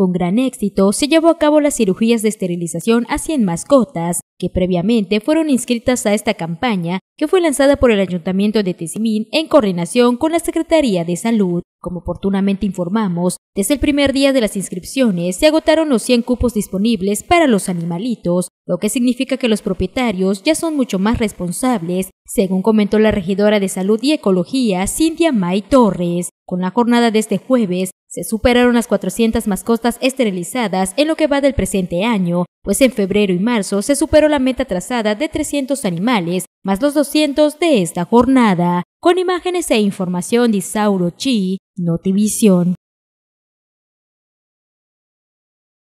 con gran éxito, se llevó a cabo las cirugías de esterilización a 100 mascotas, que previamente fueron inscritas a esta campaña, que fue lanzada por el Ayuntamiento de Tizimín en coordinación con la Secretaría de Salud. Como oportunamente informamos, desde el primer día de las inscripciones se agotaron los 100 cupos disponibles para los animalitos, lo que significa que los propietarios ya son mucho más responsables, según comentó la regidora de Salud y Ecología, Cintia May Torres. Con la jornada de este jueves, se superaron las 400 mascotas esterilizadas en lo que va del presente año, pues en febrero y marzo se superó la meta trazada de 300 animales, más los 200 de esta jornada, con imágenes e información de Sauro Chi,